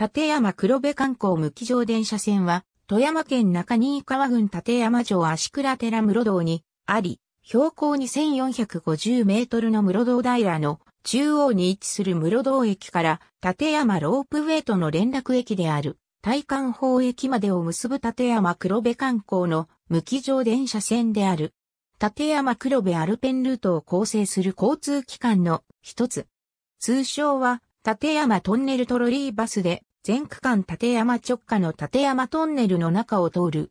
立山黒部観光無機場電車線は、富山県中新川郡立山町足倉寺室堂にあり、標高2450メートルの室堂平の中央に位置する室堂駅から立山ロープウェイとの連絡駅である大観法駅までを結ぶ立山黒部観光の無機場電車線である。立山黒部アルペンルートを構成する交通機関の一つ。通称は立山トンネルトロリーバスで全区間立山直下の立山トンネルの中を通る。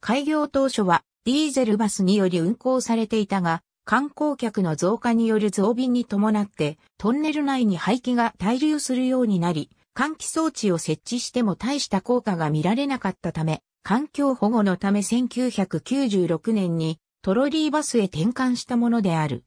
開業当初はディーゼルバスにより運行されていたが、観光客の増加による増便に伴ってトンネル内に排気が滞留するようになり、換気装置を設置しても大した効果が見られなかったため、環境保護のため1996年にトロリーバスへ転換したものである。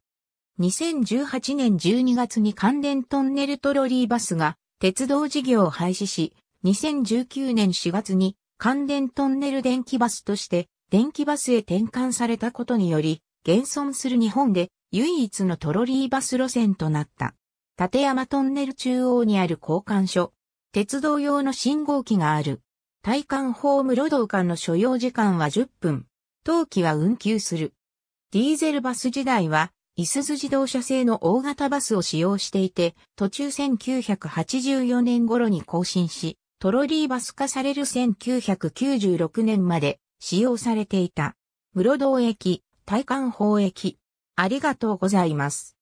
2018年12月に関連トンネルトロリーバスが鉄道事業を廃止し、2019年4月に関電トンネル電気バスとして電気バスへ転換されたことにより、現存する日本で唯一のトロリーバス路線となった。立山トンネル中央にある交換所。鉄道用の信号機がある。体感ホーム路道間の所要時間は10分。冬季は運休する。ディーゼルバス時代はいすゞ自動車製の大型バスを使用していて、途中1984年頃に更新し、トロリーバス化される1996年まで使用されていた。室堂駅、大観宝駅。ありがとうございます。